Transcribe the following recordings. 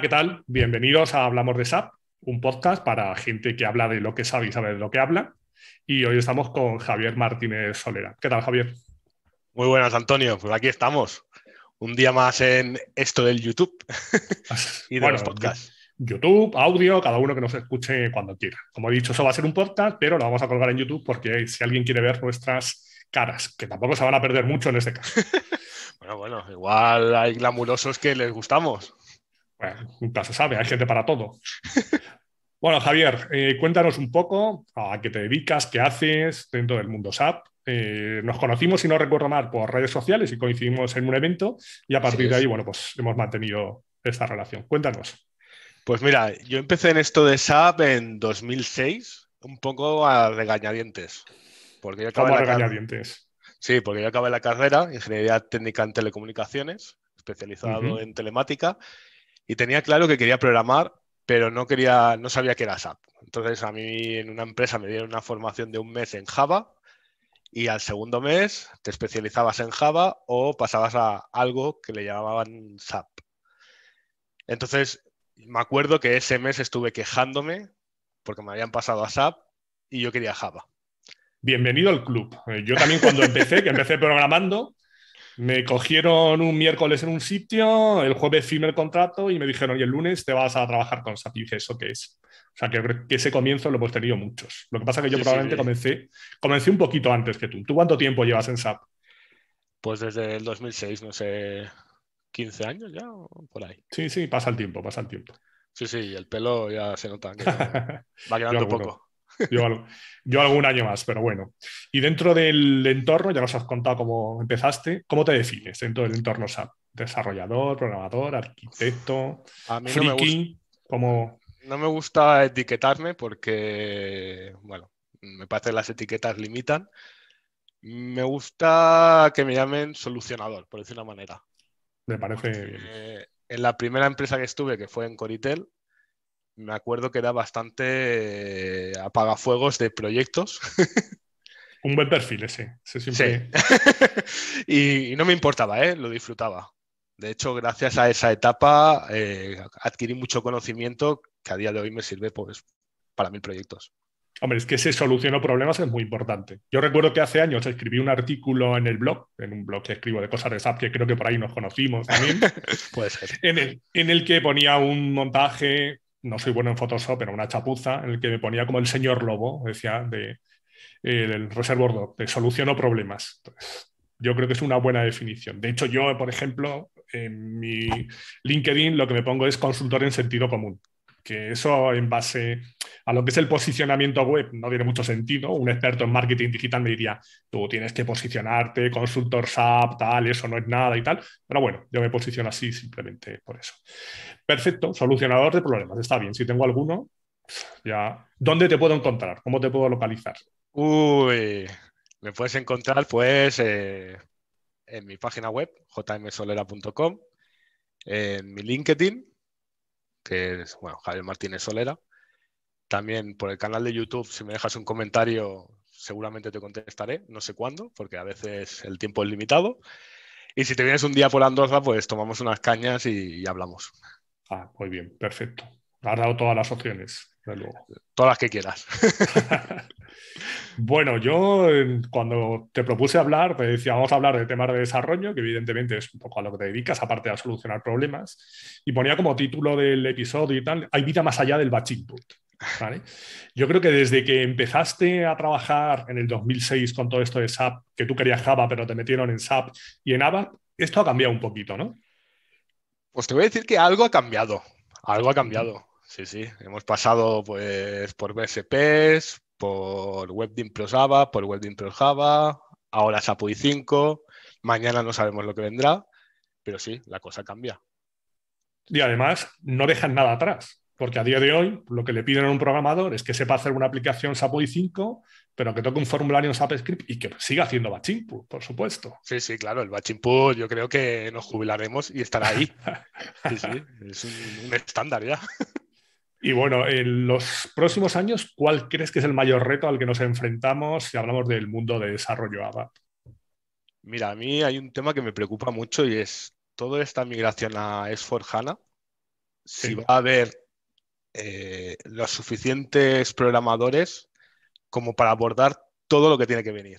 ¿qué tal? Bienvenidos a Hablamos de SAP, un podcast para gente que habla de lo que sabe y sabe de lo que habla. Y hoy estamos con Javier Martínez Solera. ¿Qué tal, Javier? Muy buenas, Antonio. Pues aquí estamos. Un día más en esto del YouTube y de los podcasts. YouTube, audio, cada uno que nos escuche cuando quiera. Como he dicho, eso va a ser un podcast, pero lo vamos a colgar en YouTube porque si alguien quiere ver nuestras caras, que tampoco se van a perder mucho en este caso. bueno, bueno, igual hay glamurosos que les gustamos. Bueno, nunca se sabe, hay gente para todo. bueno, Javier, eh, cuéntanos un poco a qué te dedicas, qué haces dentro del mundo SAP. Eh, nos conocimos, si no recuerdo mal, por redes sociales y coincidimos en un evento y a partir de ahí, bueno, pues hemos mantenido esta relación. Cuéntanos. Pues mira, yo empecé en esto de SAP en 2006, un poco a regañadientes. Porque yo acabé regañadientes? Sí, porque yo acabé la carrera, Ingeniería Técnica en Telecomunicaciones, especializado en telemática, y tenía claro que quería programar, pero no quería, no sabía qué era SAP. Entonces a mí en una empresa me dieron una formación de un mes en Java y al segundo mes te especializabas en Java o pasabas a algo que le llamaban SAP. Entonces me acuerdo que ese mes estuve quejándome porque me habían pasado a SAP y yo quería Java. Bienvenido al club. Eh, yo también cuando empecé, que empecé programando, me cogieron un miércoles en un sitio, el jueves firmé el contrato y me dijeron, y el lunes te vas a trabajar con SAP. Y dije, ¿eso qué es? O sea, que, ese comienzo lo hemos tenido muchos. Lo que pasa es que yo probablemente comencé, comencé un poquito antes que tú. ¿Tú cuánto tiempo llevas en SAP? Pues desde el 2006, no sé, 15 años ya o por ahí. Sí, sí, pasa el tiempo, pasa el tiempo. Sí, sí, el pelo ya se nota que va quedando poco. Yo, algún año más, pero bueno. Y dentro del entorno, ya nos has contado cómo empezaste, ¿cómo te defines dentro del entorno SAP? ¿Desarrollador, programador, arquitecto, A mí No me gusta, no me gusta etiquetarme porque, bueno, me parece que las etiquetas limitan. Me gusta que me llamen solucionador, por decir una manera. Me parece bien. En la primera empresa que estuve, que fue en Coritel, me acuerdo que era bastante eh, apagafuegos de proyectos. Un buen perfil ese. Sí. y, no me importaba, ¿eh? lo disfrutaba. De hecho, gracias a esa etapa eh, adquirí mucho conocimiento que a día de hoy me sirve pues, para mil proyectos. Hombre, es que ese solucionó problemas es muy importante. Yo recuerdo que hace años escribí un artículo en el blog, en un blog que escribo de cosas de SAP, que creo que por ahí nos conocimos también. Puede ser. En el, en el que ponía un montaje no soy bueno en Photoshop, pero una chapuza, en el que me ponía como el señor lobo, decía, de, el eh, del Reservoir de soluciono problemas. yo creo que es una buena definición. De hecho, yo, por ejemplo, en mi LinkedIn lo que me pongo es consultor en sentido común que eso en base a lo que es el posicionamiento web no tiene mucho sentido. Un experto en marketing digital me diría, tú tienes que posicionarte, consultor SAP, tal, eso no es nada y tal. Pero bueno, yo me posiciono así simplemente por eso. Perfecto, solucionador de problemas, está bien. Si tengo alguno, ya. ¿Dónde te puedo encontrar? ¿Cómo te puedo localizar? Uy, me puedes encontrar pues eh, en mi página web, jmsolera.com, en mi LinkedIn que es bueno, Javier Martínez Solera. También por el canal de YouTube, si me dejas un comentario, seguramente te contestaré, no sé cuándo, porque a veces el tiempo es limitado. Y si te vienes un día por Andorra, pues tomamos unas cañas y, hablamos. Ah, muy bien, perfecto. Has dado todas las opciones. Eh, todas las que quieras. bueno, yo eh, cuando te propuse hablar, te decía, vamos a hablar de temas de desarrollo, que evidentemente es un poco a lo que te dedicas, aparte de solucionar problemas, y ponía como título del episodio y tal, hay vida más allá del batch input. Yo creo que desde que empezaste a trabajar en el 2006 con todo esto de SAP, que tú querías Java, pero te metieron en SAP y en ABAP, esto ha cambiado un poquito, ¿no? Pues te voy a decir que algo ha cambiado, algo ha cambiado. Sí, sí, hemos pasado pues por BSPs, por WebDim Plus Java, por WebDim Plus Java, ahora SAPUI 5, mañana no sabemos lo que vendrá, pero sí, la cosa cambia. Y además no dejan nada atrás, porque a día de hoy lo que le piden a un programador es que sepa hacer una aplicación SAPUI 5, pero que toque un formulario en SAP y que siga haciendo batch input, por supuesto. Sí, sí, claro, el batch input yo creo que nos jubilaremos y estará ahí. sí, sí, es un estándar ya. Y bueno, en los próximos años, ¿cuál crees que es el mayor reto al que nos enfrentamos si hablamos del mundo de desarrollo ABAP? Mira, a mí hay un tema que me preocupa mucho y es toda esta migración a S4HANA, si va a haber eh, los suficientes programadores como para abordar todo lo que tiene que venir.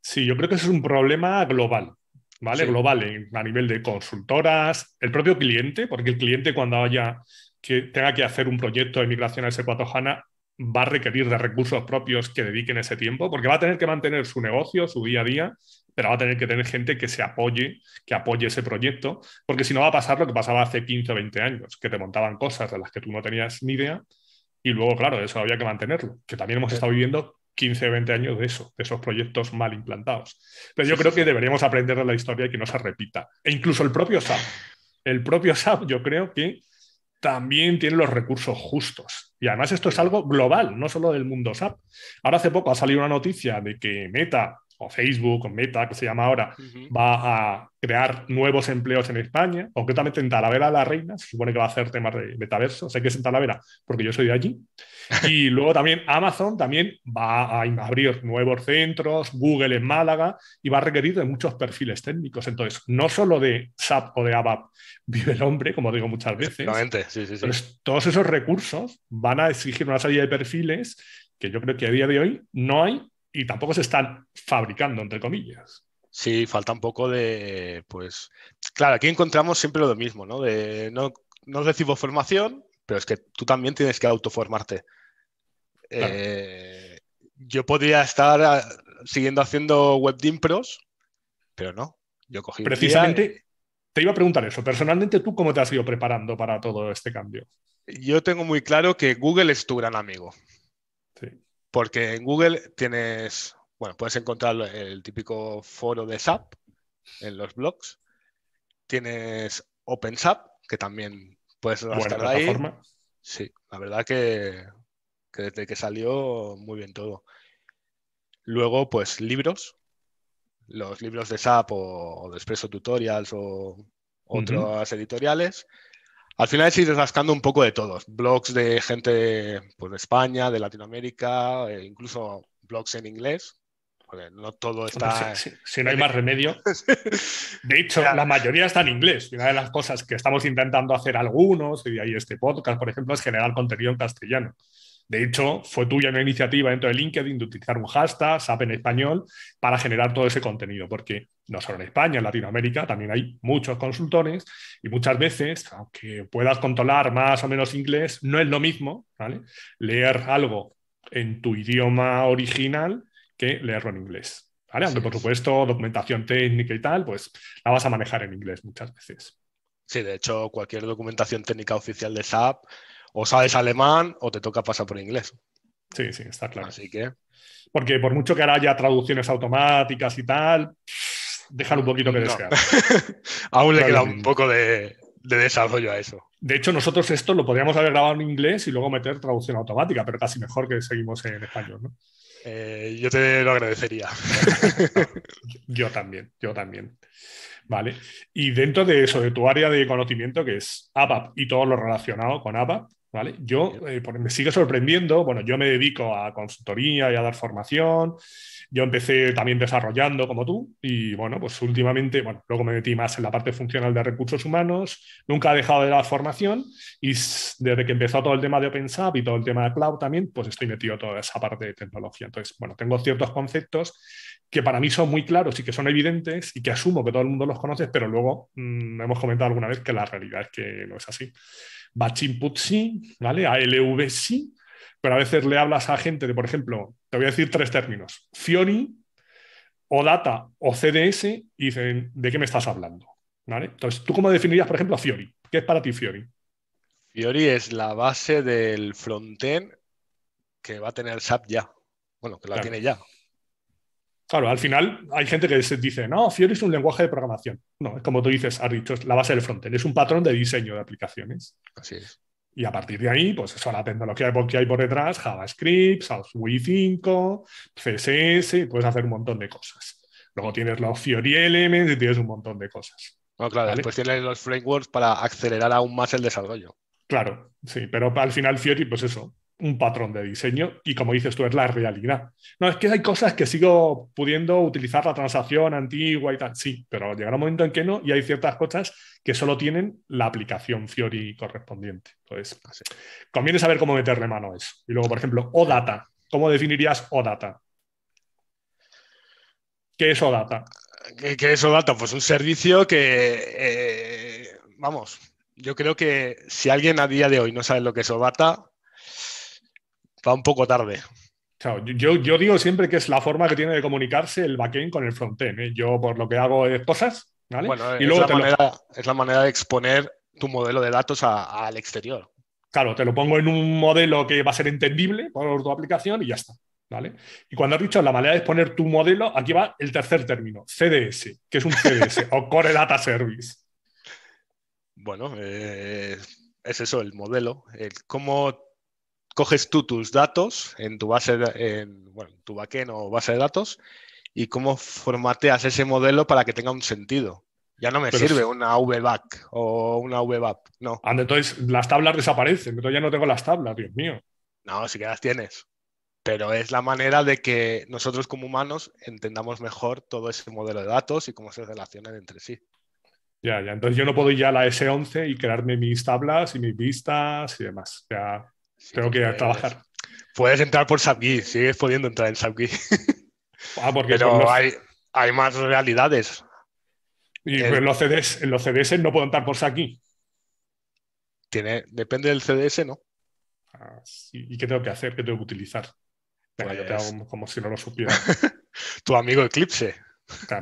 Sí, yo creo que eso es un problema global. ¿vale? Global, a nivel de consultoras, el propio cliente, porque el cliente cuando haya que tenga que hacer un proyecto de migración a ese 4 va a requerir de recursos propios que dediquen ese tiempo, porque va a tener que mantener su negocio, su día a día, pero va a tener que tener gente que se apoye, que apoye ese proyecto, porque si no va a pasar lo que pasaba hace 15 o 20 años, que te montaban cosas de las que tú no tenías ni idea, y luego, claro, eso había que mantenerlo, que también hemos estado viviendo 15 o 20 años de eso, de esos proyectos mal implantados. Pero yo creo que deberíamos aprender de la historia y que no se repita. E incluso el propio SAP. El propio SAP, yo creo que también tiene los recursos justos. Y además esto es algo global, no solo del mundo SAP. Ahora hace poco ha salido una noticia de que Meta o Facebook o Meta, que se llama ahora, va a crear nuevos empleos en España, concretamente en Talavera la Reina, se supone que va a hacer temas de metaverso, sé que es en Talavera porque yo soy de allí. Y luego también Amazon también va a abrir nuevos centros, Google en Málaga y va a requerir de muchos perfiles técnicos. Entonces, no solo de SAP o de ABAP vive el hombre, como digo muchas veces. todos esos recursos van a exigir una serie de perfiles que yo creo que a día de hoy no hay y tampoco se están fabricando, entre comillas. Sí, falta un poco de, pues, claro, aquí encontramos siempre lo mismo, ¿no? no, no recibo formación, pero es que tú también tienes que autoformarte. Eh, yo podría estar ah, siguiendo haciendo web de impros, pero no. Yo cogí. Precisamente, te iba a preguntar eso. Personalmente, ¿tú cómo te has ido preparando para todo este cambio? Yo tengo muy claro que Google es tu gran amigo. Porque en Google tienes, bueno, puedes encontrar el típico foro de SAP en los blogs. Tienes OpenSAP, que también puedes estar ahí. Sí, la verdad que, desde que salió muy bien todo. Luego, pues libros, los libros de SAP o, de Expresso Tutorials o otras editoriales. Al final es ir rascando un poco de todos, blogs de gente pues, de España, de Latinoamérica, eh, incluso blogs en inglés, no todo está... Si, no hay más remedio. De hecho, la mayoría está en inglés. una de las cosas que estamos intentando hacer algunos, y ahí este podcast, por ejemplo, es generar contenido en castellano. De hecho, fue tuya una iniciativa dentro de LinkedIn de utilizar un hashtag, SAP en español, para generar todo ese contenido, porque no solo en España, en Latinoamérica, también hay muchos consultores y muchas veces, aunque puedas controlar más o menos inglés, no es lo mismo leer algo en tu idioma original que leerlo en inglés. Aunque, por supuesto, documentación técnica y tal, pues la vas a manejar en inglés muchas veces. Sí, de hecho, cualquier documentación técnica oficial de SAP o sabes alemán o te toca pasar por inglés. Sí, sí, está claro. Así que. Porque por mucho que ahora haya traducciones automáticas y tal, dejan un poquito que desear. Aún le queda un poco de, desarrollo a eso. De hecho, nosotros esto lo podríamos haber grabado en inglés y luego meter traducción automática, pero casi mejor que seguimos en español, ¿no? Eh, yo te lo agradecería. yo también, yo también. Vale. Y dentro de eso, de tu área de conocimiento, que es APAP y todo lo relacionado con APAP, ¿vale? Mm, yo eh, me sigue sorprendiendo, bueno, yo me dedico a consultoría y a dar formación, yo empecé también desarrollando como tú y bueno, pues últimamente, bueno, luego me metí más en la parte funcional de recursos humanos, nunca he dejado de dar formación y desde que empezó todo el tema de OpenSAP y todo el tema de cloud también, pues estoy metido toda esa parte de tecnología. Entonces, bueno, tengo ciertos conceptos que para mí son muy claros y que son evidentes y que asumo que todo el mundo los conoce, pero luego mm, hemos comentado alguna vez que la realidad es que no es así batch input sí, ¿vale? ALV sí, pero a veces le hablas a gente de, por ejemplo, te voy a decir tres términos, Fiori, o data o CDS, y dicen, ¿de qué me estás hablando? Entonces, ¿tú cómo definirías, por ejemplo, a Fiori? ¿Qué es para ti Fiori? Fiori es la base del frontend que va a tener SAP ya. Bueno, que la tiene ya. Claro, al final hay gente que dice, no, Fiori es un lenguaje de programación. No, es como tú dices, has dicho, es la base del frontend, es un patrón de diseño de aplicaciones. Así es. Y a partir de ahí, pues eso, la tecnología que hay por detrás, JavaScript, Southway 5, CSS, puedes hacer un montón de cosas. Luego tienes los Fiori Elements y tienes un montón de cosas. No, claro, después tienes los frameworks para acelerar aún más el desarrollo. Claro, sí, pero al final Fiori, pues eso, un patrón de diseño y como dices tú, es la realidad. No, es que hay cosas que sigo pudiendo utilizar la transacción antigua y tal, sí, pero llegará un momento en que no y hay ciertas cosas que solo tienen la aplicación Fiori correspondiente. Entonces, ah, conviene saber cómo meterle mano a eso. Y luego, por ejemplo, OData. ¿Cómo definirías OData? ¿Qué es OData? ¿Qué, es OData? Pues un servicio que, eh, vamos, yo creo que si alguien a día de hoy no sabe lo que es OData, va un poco tarde. yo, digo siempre que es la forma que tiene de comunicarse el backend con el frontend. ¿eh? Yo por lo que hago es cosas, y es, luego la manera, es la manera de exponer tu modelo de datos al exterior. Claro, te lo pongo en un modelo que va a ser entendible por tu aplicación y ya está. ¿Vale? Y cuando has dicho la manera de exponer tu modelo, aquí va el tercer término, CDS, que es un CDS o Core Data Service. Bueno, eh, es eso, el modelo, el cómo coges tú tus datos en tu base, de, en, tu backend o base de datos y cómo formateas ese modelo para que tenga un sentido. Ya no me sirve una VBAC o una VBAP, no. entonces las tablas desaparecen, entonces ya no tengo las tablas, Dios mío. No, sí que las tienes. Pero es la manera de que nosotros como humanos entendamos mejor todo ese modelo de datos y cómo se relacionan entre sí. Ya, ya. Entonces yo no puedo ir a la S11 y crearme mis tablas y mis vistas y demás. Ya tengo que ir a trabajar. Puedes entrar por SAPGI, sigues pudiendo entrar en SAPGI. Ah, porque Pero hay, más realidades. Y en, los CDs, en los CDS no puedo entrar por SAPGI. Tiene, depende del CDS, ¿no? Ah, ¿Y qué tengo que hacer? ¿Qué tengo que utilizar? yo te pues como si no lo supiera. tu amigo Eclipse.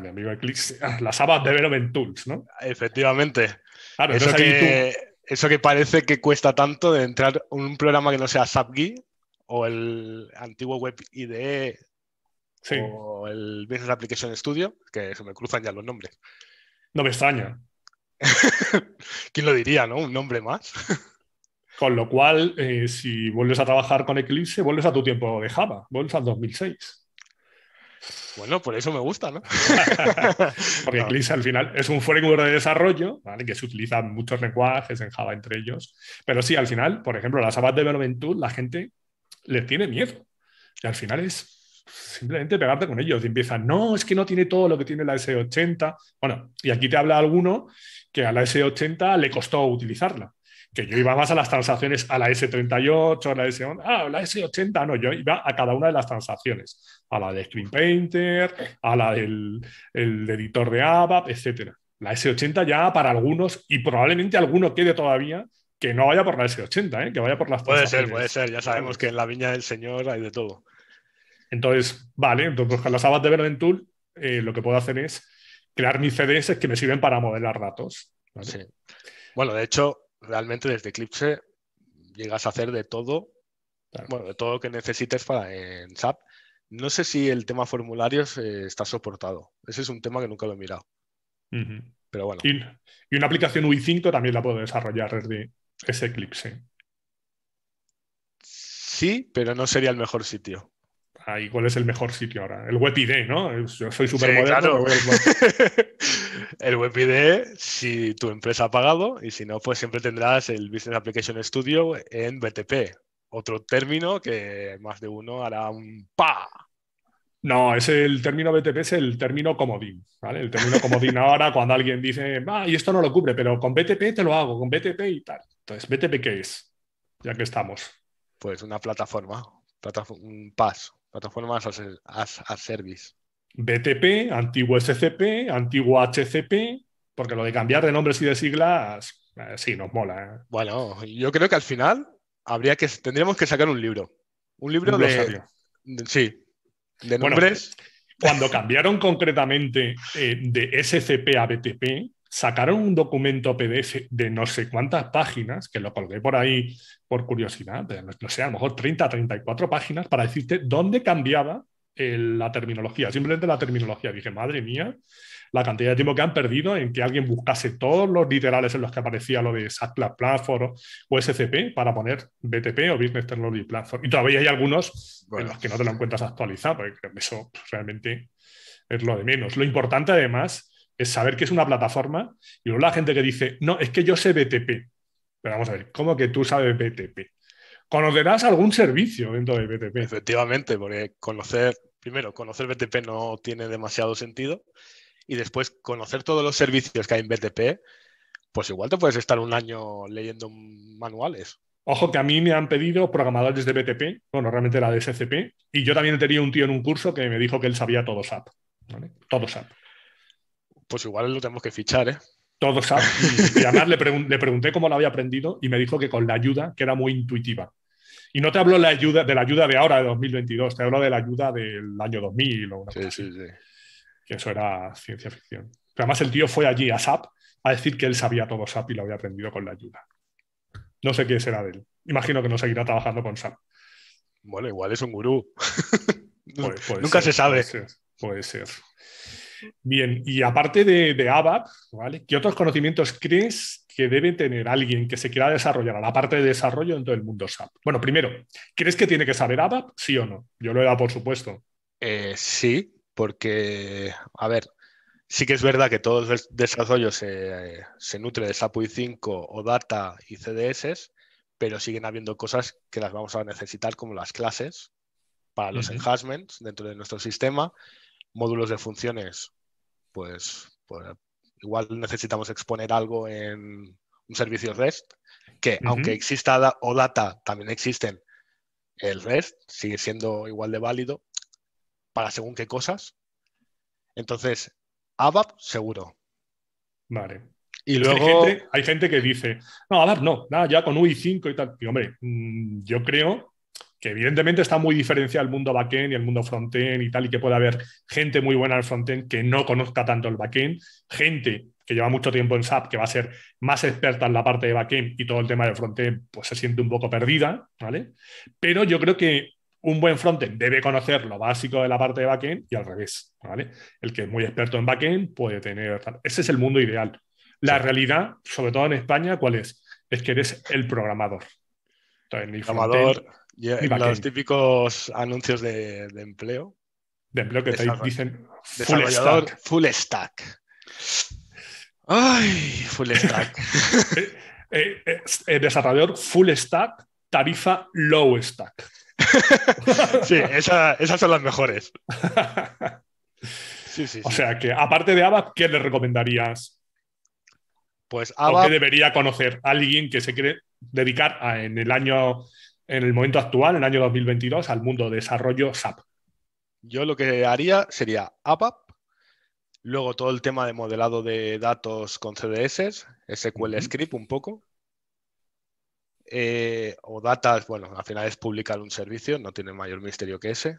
mi amigo Eclipse. Ah, las abas de Development Tools, ¿no? Efectivamente. Claro, Eso que... Eso que parece que cuesta tanto de entrar un programa que no sea SAPGI o el antiguo Web IDE o el Business Application Studio, que se me cruzan ya los nombres. No me extraña. ¿Quién lo diría, no? Un nombre más. Con lo cual, eh, si vuelves a trabajar con Eclipse, vuelves a tu tiempo de Java, vuelves al 2006. Bueno, por eso me gusta, ¿no? Porque Eclipse al final es un framework de desarrollo, ¿vale? Que se utilizan muchos lenguajes en Java entre ellos. Pero sí, al final, por ejemplo, las SAP de Tool, la gente le tiene miedo. Y al final es simplemente pegarte con ellos. Y empiezan, no, es que no tiene todo lo que tiene la S80. Bueno, y aquí te habla alguno que a la S80 le costó utilizarla que yo iba más a las transacciones, a la S38, a la S11, ah, la S80, no, yo iba a cada una de las transacciones a la de Screen Painter, a la del editor de ABAP, etc. La S80 ya para algunos, y probablemente alguno quede todavía, que no vaya por la S80, ¿eh? que vaya por las Puede ser, puede ser, ya sabemos que en la viña del señor hay de todo. Entonces, vale, entonces con las ABAP de Verdentool eh, lo que puedo hacer es crear mis CDS que me sirven para modelar datos. Bueno, de hecho, realmente desde Eclipse llegas a hacer de todo, bueno, de todo lo que necesites para en SAP no sé si el tema formularios eh, está soportado. Ese es un tema que nunca lo he mirado. Pero bueno. Y, una aplicación UI5 también la puedo desarrollar desde Eclipse. Sí, pero no sería el mejor sitio. ¿y ah, cuál es el mejor sitio ahora? El WebID, ¿no? Yo soy súper moderno. el WebID, si tu empresa ha pagado, y si no, pues siempre tendrás el Business Application Studio en BTP, otro término que más de uno hará un pa. No, es el término BTP es el término comodín. ¿vale? El término comodín ahora, cuando alguien dice, ah, y esto no lo cubre, pero con BTP te lo hago, con BTP y tal. Entonces, ¿BTP qué es? Ya que estamos. Pues una plataforma, un PAS, Plataformas as, service. BTP, antiguo SCP, antiguo HCP, porque lo de cambiar de nombres y de siglas, eh, sí, nos mola. ¿eh? Bueno, yo creo que al final habría que, tendríamos que sacar un libro. Un libro de, Sí. De nombres. cuando cambiaron concretamente eh, de SCP a BTP, sacaron un documento PDF de no sé cuántas páginas, que lo colgué por ahí por curiosidad, no sé, a lo mejor 30, 34 páginas, para decirte dónde cambiaba la terminología, simplemente la terminología. Dije, madre mía, la cantidad de tiempo que han perdido en que alguien buscase todos los literales en los que aparecía lo de satla Platform o SCP para poner BTP o Business Technology Platform. Y todavía hay algunos en los que no te lo encuentras actualizado, porque eso realmente es lo de menos. Lo importante además es saber que es una plataforma y luego la gente que dice, no, es que yo sé BTP. Pero vamos a ver, ¿cómo que tú sabes BTP? Conocerás algún servicio dentro de BTP. Efectivamente, porque conocer, primero, conocer BTP no tiene demasiado sentido y después conocer todos los servicios que hay en BTP, pues igual te puedes estar un año leyendo manuales. Ojo que a mí me han pedido programadores de BTP, bueno, realmente la de SCP, y yo también tenía un tío en un curso que me dijo que él sabía todo SAP. Todo SAP. Pues igual lo tenemos que fichar, ¿eh? Todo SAP. Y, además le, pregunté cómo lo había aprendido y me dijo que con la ayuda, que era muy intuitiva. Y no te hablo la ayuda, de la ayuda de ahora, de 2022, te hablo de la ayuda del año 2000 o una sí, sí, sí que eso era ciencia ficción. Pero además el tío fue allí a SAP a decir que él sabía todo SAP y lo había aprendido con la ayuda. No sé qué será de él. Imagino que no seguirá trabajando con SAP. Bueno, igual es un gurú. Nunca se sabe. Puede ser, Bien, y aparte de, ABAP, ¿vale? ¿qué otros conocimientos crees que debe tener alguien que se quiera desarrollar a la parte de desarrollo en todo el mundo SAP? Bueno, primero, ¿crees que tiene que saber ABAP? ¿Sí o no? Yo lo he dado por supuesto. Eh, sí, porque, a ver, sí que es verdad que todo el desarrollo se, nutre de SAPUI 5 o data y CDS, pero siguen habiendo cosas que las vamos a necesitar como las clases para los enhancements dentro de nuestro sistema, módulos de funciones, pues, pues, igual necesitamos exponer algo en un servicio REST, que aunque exista OData, también existen el REST, sigue siendo igual de válido para según qué cosas. Entonces, ABAP seguro. Vale. Y luego... Hay gente, que dice, no, ABAP no, nada, ya con UI5 y tal. Y hombre, mm, yo creo que evidentemente está muy diferenciado el mundo backend y el mundo frontend y tal, y que puede haber gente muy buena en frontend que no conozca tanto el backend, gente que lleva mucho tiempo en SAP, que va a ser más experta en la parte de backend y todo el tema de frontend, pues se siente un poco perdida, ¿vale? Pero yo creo que un buen frontend debe conocer lo básico de la parte de backend y al revés, El que es muy experto en backend puede tener... Ese es el mundo ideal. La realidad, sobre todo en España, ¿cuál es? Es que eres el programador. Entonces, ni programador, los típicos anuncios de, empleo. De empleo que te dicen full stack. Full stack. Ay, full stack. Eh, eh, eh, desarrollador full stack, tarifa low stack sí, esas son las mejores. o sea que, aparte de ABAP, ¿qué le recomendarías? Pues ABAP. qué debería conocer alguien que se quiere dedicar en el año, en el momento actual, en el año 2022, al mundo de desarrollo SAP? Yo lo que haría sería ABAP, luego todo el tema de modelado de datos con CDS, SQL Script un poco, eh, o datas, bueno, al final es publicar un servicio, no tiene mayor misterio que ese.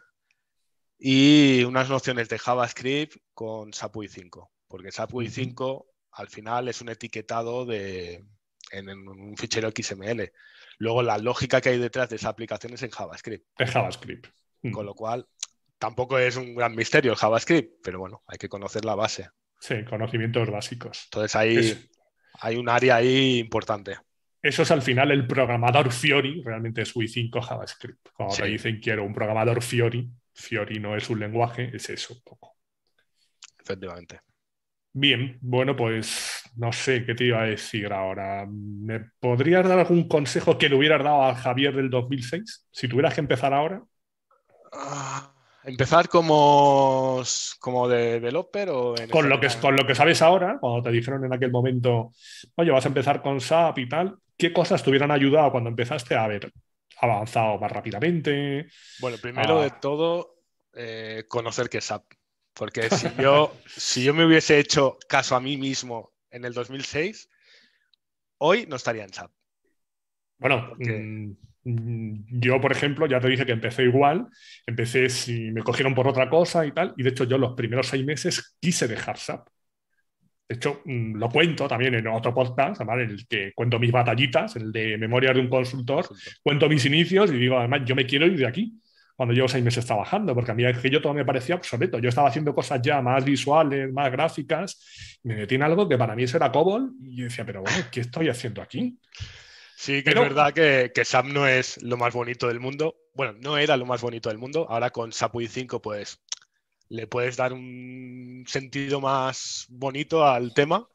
Y unas nociones de JavaScript con SAPUI 5, porque SAPUI 5 al final es un etiquetado de, en, un fichero XML. Luego la lógica que hay detrás de esa aplicación es en JavaScript. En JavaScript. Con lo cual tampoco es un gran misterio el JavaScript, pero bueno, hay que conocer la base. Sí, conocimientos básicos. Entonces ahí hay un área ahí importante eso es al final el programador Fiori, realmente es UI5 JavaScript. Cuando dicen quiero un programador Fiori, Fiori no es un lenguaje, es eso un poco. Efectivamente. Bien, bueno, pues no sé qué te iba a decir ahora. ¿Me podrías dar algún consejo que le hubieras dado a Javier del 2006? Si tuvieras que empezar ahora. Ah, empezar como, como de developer con, lo que, con lo que sabes ahora, cuando te dijeron en aquel momento, oye, vas a empezar con SAP y tal, ¿qué cosas te hubieran ayudado cuando empezaste a haber avanzado más rápidamente? Bueno, primero ah. de todo, eh, conocer que es SAP. Porque si yo, si yo me hubiese hecho caso a mí mismo en el 2006, hoy no estaría en SAP. Bueno, mm, mm, yo, por ejemplo, ya te dije que empecé igual, empecé si me cogieron por otra cosa y tal, y de hecho yo los primeros seis meses quise dejar SAP de hecho, mm, lo cuento también en otro podcast, en el que cuento mis batallitas, el de memoria de un consultor, cuento mis inicios y digo, además, yo me quiero ir de aquí cuando llevo seis meses trabajando, porque a mí que yo todo me parecía obsoleto. Yo estaba haciendo cosas ya más visuales, más gráficas, me metí en algo que para mí eso era COBOL, y yo decía, pero bueno, ¿qué estoy haciendo aquí? Sí, que es verdad que, que SAP no es lo más bonito del mundo. Bueno, no era lo más bonito del mundo. Ahora con SAP UI 5, pues le puedes dar un sentido más bonito al tema.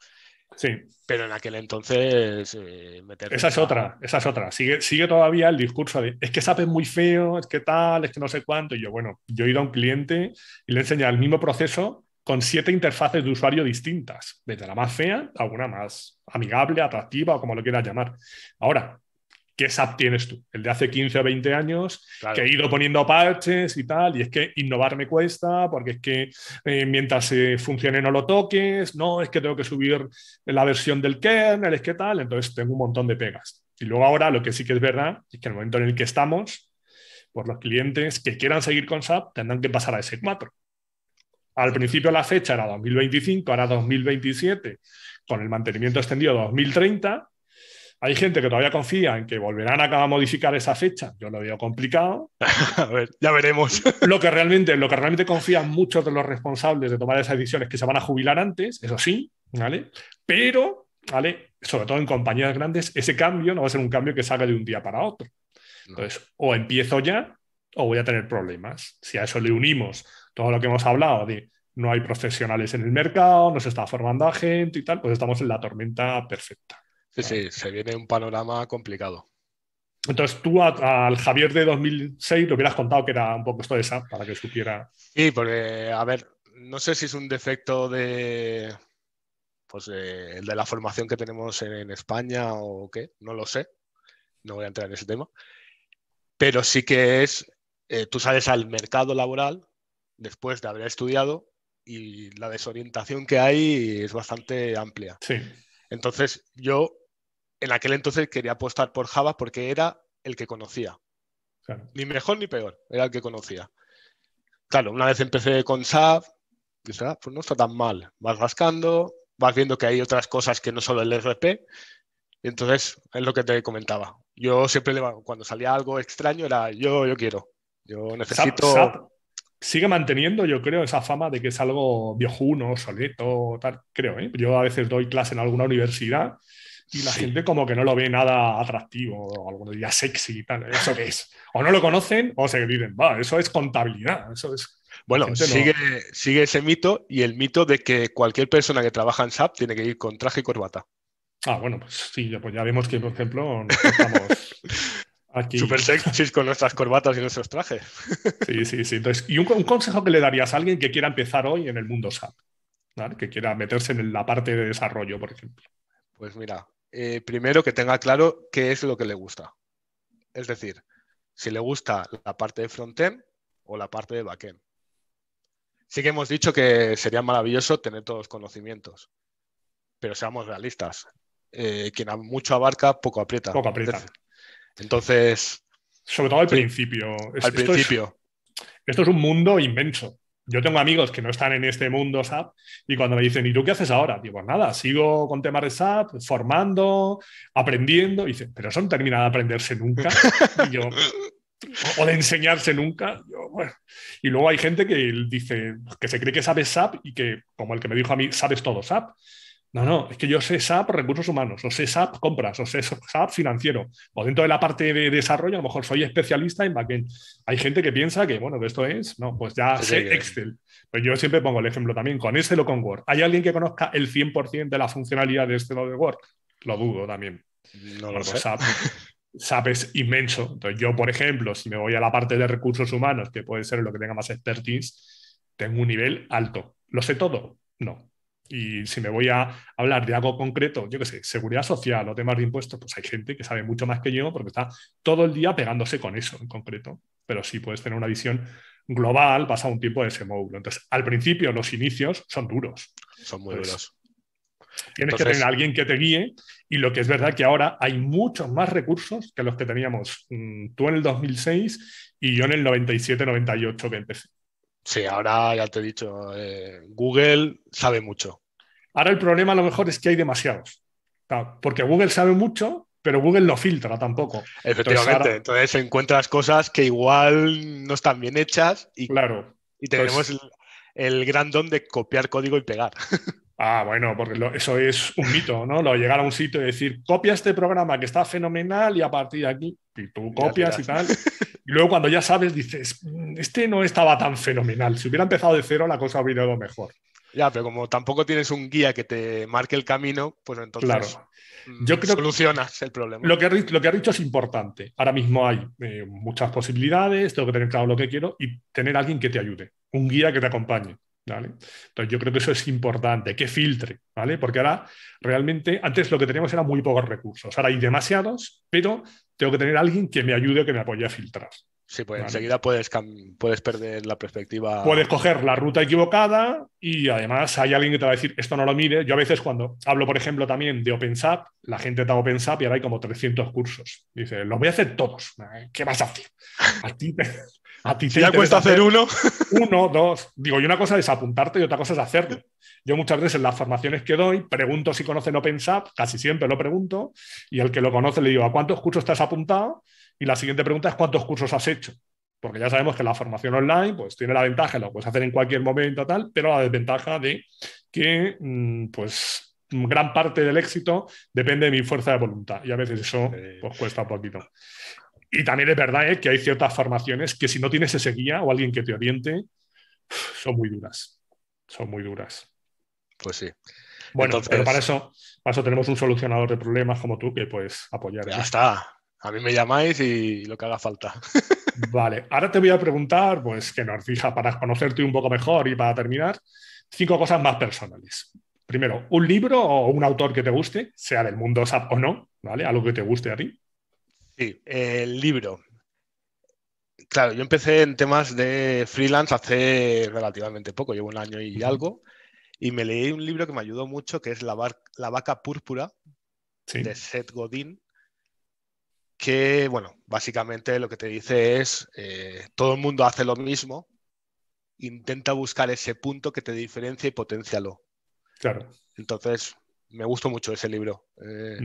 Sí. Pero en aquel entonces eh, Esa es otra, esa es otra. Sigue, sigue todavía el discurso de es que sabe muy feo, es que tal, es que no sé cuánto. Y yo, bueno, yo he ido a un cliente y le he enseñado el mismo proceso con siete interfaces de usuario distintas, desde la más fea a una más amigable, atractiva o como lo quieras llamar. Ahora, ¿qué SAP tienes tú? El de hace 15 o 20 años, que he ido poniendo parches y tal, y es que innovar me cuesta, porque es que eh, mientras eh, funcione no lo toques, no, es que tengo que subir la versión del kernel, es que tal, entonces tengo un montón de pegas. Y luego ahora lo que sí que es verdad es que en el momento en el que estamos, por los clientes que quieran seguir con SAP tendrán que pasar a S4. Al principio la fecha era 2025, ahora 2027, con el mantenimiento extendido 2030, hay gente que todavía confía en que volverán a modificar esa fecha. Yo lo veo complicado. a ver, ya veremos. lo, que realmente, lo que realmente confían muchos de los responsables de tomar esas decisiones que se van a jubilar antes, eso sí, ¿vale? Pero, ¿vale? Sobre todo en compañías grandes, ese cambio no va a ser un cambio que salga de un día para otro. Entonces, o empiezo ya o voy a tener problemas. Si a eso le unimos todo lo que hemos hablado de no hay profesionales en el mercado, no se está formando a gente y tal, pues estamos en la tormenta perfecta. Sí, sí, se viene un panorama complicado. Entonces tú al Javier de 2006 lo hubieras contado que era un poco esto de esa, para que supiera. Sí, porque, a ver, no sé si es un defecto de, pues, eh, el de la formación que tenemos en, España o qué, no lo sé, no voy a entrar en ese tema, pero sí que es, eh, tú sales al mercado laboral después de haber estudiado y la desorientación que hay es bastante amplia. Sí. Entonces yo en aquel entonces quería apostar por Java porque era el que conocía. Ni mejor ni peor, era el que conocía. Claro, una vez empecé con SAP, ah, pues no está tan mal. Vas rascando, vas viendo que hay otras cosas que no solo el RP. Entonces, es lo que te comentaba. Yo siempre, cuando salía algo extraño, era yo, yo quiero. Yo necesito... sigue manteniendo, yo creo, esa fama de que es algo viejuno, solito, tal, creo. ¿eh? Yo a veces doy clase en alguna universidad y la gente como que no lo ve nada atractivo o algo diría sexy y tal. ¿Eso qué es? O no lo conocen o se dicen, va, eso es contabilidad, eso es... Bueno, sigue, ese mito y el mito de que cualquier persona que trabaja en SAP tiene que ir con traje y corbata. Ah, bueno, pues sí, pues ya vemos que, por ejemplo, aquí. Super sexy con nuestras corbatas y nuestros trajes. sí, sí, sí. Entonces, ¿y un, consejo que le darías a alguien que quiera empezar hoy en el mundo SAP? Que quiera meterse en la parte de desarrollo, por ejemplo. Pues mira, eh, primero que tenga claro qué es lo que le gusta. Es decir, si le gusta la parte de frontend o la parte de backend. Sí que hemos dicho que sería maravilloso tener todos los conocimientos, pero seamos realistas. Eh, quien mucho abarca, poco aprieta. Entonces. Sobre todo al principio. Al principio. esto es un mundo inmenso. Yo tengo amigos que no están en este mundo SAP y cuando me dicen, ¿y tú qué haces ahora? Digo, nada, sigo con temas de SAP, formando, aprendiendo. Y pero eso no termina de aprenderse nunca. o de enseñarse nunca. Y luego hay gente que dice, que se cree que sabe SAP y que, como el que me dijo a mí, sabes todo SAP. No, no, es que yo sé SAP recursos humanos, o sé SAP compras, o sé SAP financiero, o dentro de la parte de desarrollo, a lo mejor soy especialista en backend. Hay gente que piensa que, bueno, esto es, no, pues ya sé Excel. Pero pues yo siempre pongo el ejemplo también con Excel o con Word. ¿Hay alguien que conozca el 100% de la funcionalidad de este lado de Word? Lo dudo también. No lo sé. SAP es inmenso. Entonces, yo, por ejemplo, si me voy a la parte de recursos humanos, que puede ser lo que tenga más expertise, tengo un nivel alto. ¿Lo sé todo? No. Y si me voy a hablar de algo concreto, yo qué sé, seguridad social o temas de impuestos, pues hay gente que sabe mucho más que yo porque está todo el día pegándose con eso en concreto. Pero sí puedes tener una visión global pasa un tiempo de ese módulo. Entonces, al principio, los inicios son duros. Son muy pues, duros. Tienes que tener a alguien que te guíe y lo que es verdad que ahora hay muchos más recursos que los que teníamos mm, tú en el 2006 y yo en el 97-98 que empecé. Sí, ahora ya te he dicho, eh, Google sabe mucho. Ahora el problema a lo mejor es que hay demasiados. porque Google sabe mucho, pero Google no filtra tampoco. Efectivamente, entonces, encuentras cosas que igual no están bien hechas y, tenemos pues- el, gran don de copiar código y pegar. Ah, bueno, porque eso es un mito, ¿no? Lo llegar a un sitio y decir, copia este programa que está fenomenal y a partir de aquí, tú copias y tal. Y luego cuando ya sabes, dices, mm, este no estaba tan fenomenal. Si hubiera empezado de cero, la cosa hubiera ido mejor. Ya, pero como tampoco tienes un guía que te marque el camino, pues entonces Yo creo solucionas el problema. Lo que, lo has dicho es importante. Ahora mismo hay eh, muchas posibilidades, tengo que tener claro lo que quiero y tener alguien que te ayude, un guía que te acompañe. ¿vale? Entonces yo creo que eso es importante, que filtre, ¿vale? Porque ahora realmente, antes lo que teníamos era muy pocos recursos, ahora hay demasiados, pero tengo que tener alguien que me ayude, que me apoye a filtrar. Sí, pues enseguida puedes, puedes perder la perspectiva. Puedes coger la ruta equivocada y además hay alguien que te va a decir, esto no lo mire. Yo a veces cuando hablo, por ejemplo, también de OpenSAP, la gente está OpenSAP y ahora hay como 300 cursos. Dice, los voy a hacer todos. ¿Qué vas a hacer? A ti te, a ti te cuesta hacer, uno. uno, dos. Digo, y una cosa es apuntarte y otra cosa es hacerlo. Yo muchas veces en las formaciones que doy pregunto si conocen OpenSAP, casi siempre lo pregunto, y al que lo conoce le digo, ¿a cuántos cursos estás apuntado? Y la siguiente pregunta es cuántos cursos has hecho. Porque ya sabemos que la formación online pues, tiene la ventaja, lo puedes hacer en cualquier momento, tal, pero la desventaja de que mm, pues, gran parte del éxito depende de mi fuerza de voluntad y a veces eso pues, cuesta un poquito. Y también es verdad eh, que hay ciertas formaciones que si no tienes ese guía o alguien que te oriente, son muy duras. Son muy duras. Pues sí. Bueno, pero para eso, para tenemos un solucionador de problemas como tú que puedes apoyar. Ya está. A mí me llamáis y lo que haga falta. Vale, ahora te voy a preguntar, pues que nos fija para conocerte un poco mejor y para terminar, cinco cosas más personales. Primero, un libro o un autor que te guste, sea del mundo SAP o no, ¿vale? Algo que te guste a ti. Sí, el libro. Claro, yo empecé en temas de freelance hace relativamente poco, llevo un año y algo, y me leí un libro que me ayudó mucho, que es La, La vaca púrpura, de Seth Godin que, bueno, básicamente lo que te dice es, eh, todo el mundo hace lo mismo, intenta buscar ese punto que te diferencia y potencialo. Claro. Entonces, me gustó mucho ese libro. Eh,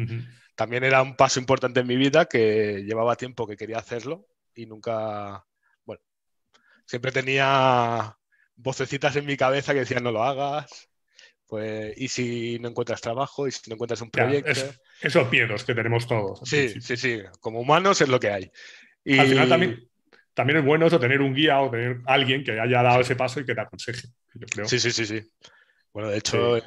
también era un paso importante en mi vida que llevaba tiempo que quería hacerlo y nunca, bueno, siempre tenía vocecitas en mi cabeza que decían no lo hagas, pues, y si no encuentras trabajo, y si no encuentras un proyecto. esos miedos que tenemos todos. Sí, sí, sí. Como humanos es lo que hay. Y... Al final también, también es bueno eso, tener un guía o tener alguien que haya dado ese paso y que te aconseje. Sí, sí, sí, sí. Bueno, de hecho,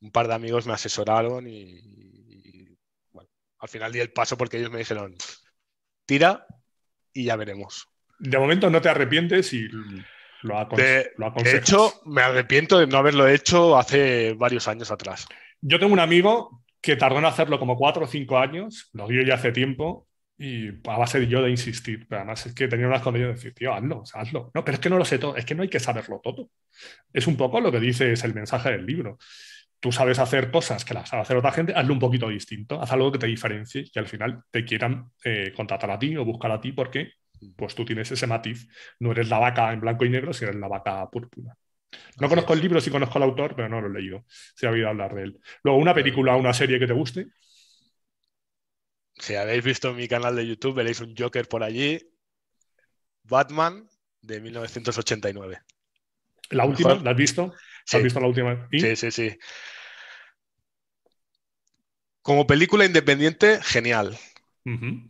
un par de amigos me asesoraron y, y bueno, al final di el paso porque ellos me dijeron, tira y ya veremos. De momento no te arrepientes y lo ha, de, de hecho, me arrepiento de no haberlo hecho hace varios años atrás. Yo tengo un amigo que tardó en hacerlo como cuatro o cinco años, lo dio ya hace tiempo, y a base de yo de insistir, pero además es que tenía unas condiciones de decir, tío, hazlo, hazlo. No, pero es que no lo sé todo, es que no hay que saberlo todo. Es un poco lo que dice es el mensaje del libro. Tú sabes hacer cosas que las sabe hacer otra gente, hazlo un poquito distinto, haz algo que te diferencie y al final te quieran eh, contratar a ti o buscar a ti porque pues tú tienes ese matiz. No eres la vaca en blanco y negro, sino eres la vaca púrpura. No conozco el libro, sí conozco al autor, pero no lo he leído. Se ha oído hablar de él. Luego, una película, una serie que te guste. Si habéis visto mi canal de YouTube, veréis un Joker por allí. Batman de 1989. ¿La última? ¿La has visto? Sí. ¿Has visto la última? Sí, sí, sí. Como película independiente, genial.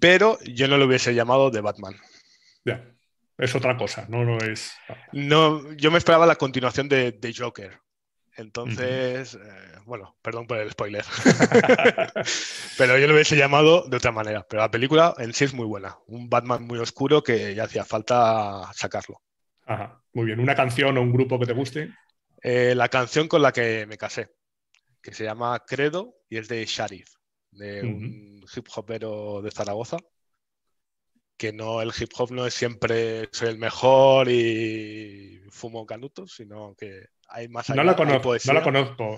Pero yo no lo hubiese llamado de Batman. Ya. Es otra cosa, no, no es. No, yo me esperaba la continuación de, de Joker. Entonces, eh, bueno, perdón por el spoiler. pero yo lo hubiese llamado de otra manera. Pero la película en sí es muy buena. Un Batman muy oscuro que ya hacía falta sacarlo. Ajá, muy bien. ¿Una canción o un grupo que te guste? Eh, la canción con la que me casé, que se llama Credo y es de Sharif, de un hip hopero de Zaragoza que no el hip hop no es siempre soy el mejor y fumo canutos, sino que hay más allá, no la conozco,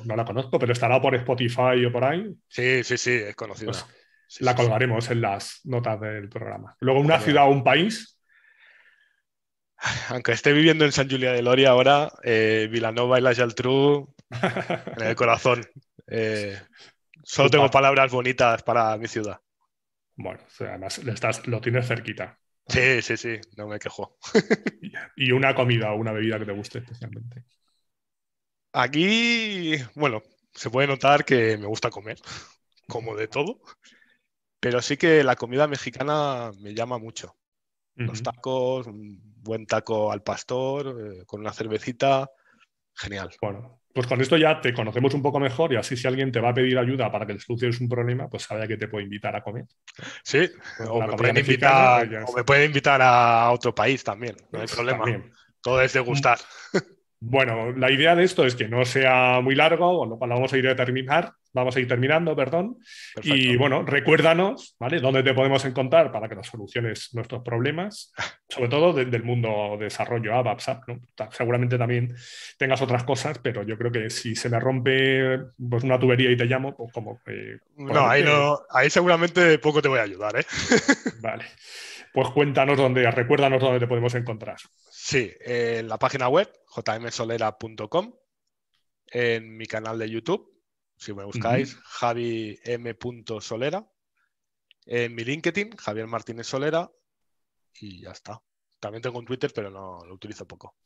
no la conozco, pero estará por Spotify o por ahí. Sí, sí, sí, es conocida. Pues la colgaremos en las notas del programa. Luego una ciudad o un país. Aunque esté viviendo en San Julia de Loria ahora, eh, Vilanova y la Yaltru, en el corazón. Eh, solo pues tengo palabras bonitas para mi ciudad. Bueno, además estás, lo tienes cerquita. Sí, sí, sí, no me quejo. y una comida o una bebida que te guste especialmente. Aquí, bueno, se puede notar que me gusta comer, como de todo, pero sí que la comida mexicana me llama mucho. Los tacos, un buen taco al pastor, eh, con una cervecita, genial. Bueno, pues con esto ya te conocemos un poco mejor y así si alguien te va a pedir ayuda para que le soluciones un problema, pues sabe que te puede invitar a comer. Sí, o, me puede invitar, o me invitar a otro país también, no hay pues problema. Todo es de gustar. Bueno, la idea de esto es que no sea muy largo, con lo cual vamos a ir a terminar vamos a ir terminando, perdón. Y bueno, recuérdanos, ¿vale? ¿Dónde te podemos encontrar para que nos soluciones nuestros problemas? Sobre todo desde el mundo de desarrollo, abap ah, Seguramente también tengas otras cosas, pero yo creo que si se me rompe pues, una tubería y te llamo, pues como... Eh, no, ahí no, ahí seguramente poco te voy a ayudar, ¿eh? vale. Pues cuéntanos dónde, recuérdanos dónde te podemos encontrar. Sí, en la página web, jmsolera.com, en mi canal de YouTube si me buscáis, Javi M. Solera. En mi LinkedIn, Javier Martínez Solera. Y ya está. También tengo un Twitter, pero no lo utilizo poco.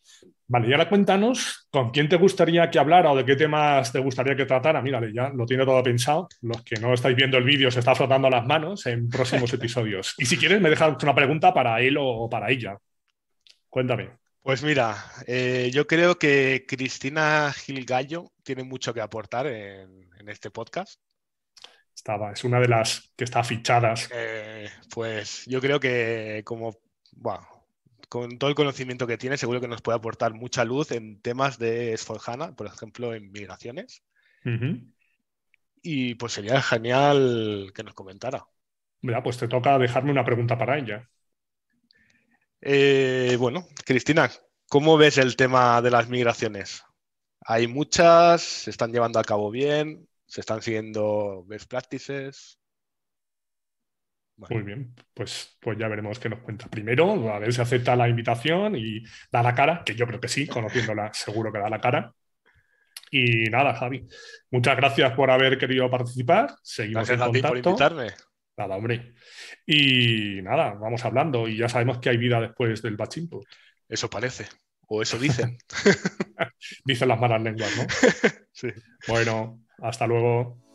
Vale, y ahora cuéntanos con quién te gustaría que hablara o de qué temas te gustaría que tratara. Mírale, ya lo tiene todo pensado. Los que no estáis viendo el vídeo se está frotando las manos en próximos episodios. Y si quieres, me dejas una pregunta para él o para ella. Cuéntame. Pues mira, eh, yo creo que Cristina Gil Gallo tiene mucho que aportar en, este podcast. Estaba, es una de las que está fichadas. Eh, pues yo creo que como, con todo el conocimiento que tiene, seguro que nos puede aportar mucha luz en temas de esforjana por ejemplo, en migraciones. Y pues sería genial que nos comentara. Mira, pues te toca dejarme una pregunta para ella. Eh, bueno, Cristina, ¿cómo ves el tema de las migraciones? Hay muchas, se están llevando a cabo bien, se están siguiendo best practices. Muy bien, pues, pues ya veremos qué nos cuenta. Primero, a ver si acepta la invitación y da la cara, que yo creo que sí, conociéndola seguro que da la cara. Y nada, Javi, muchas gracias por haber querido participar. Seguimos gracias en contacto. a ti por Nada, hombre. Y nada, vamos hablando y ya sabemos que hay vida después del bachimpo Eso parece, o eso dicen. dicen las malas lenguas, ¿no? sí. Bueno, hasta luego.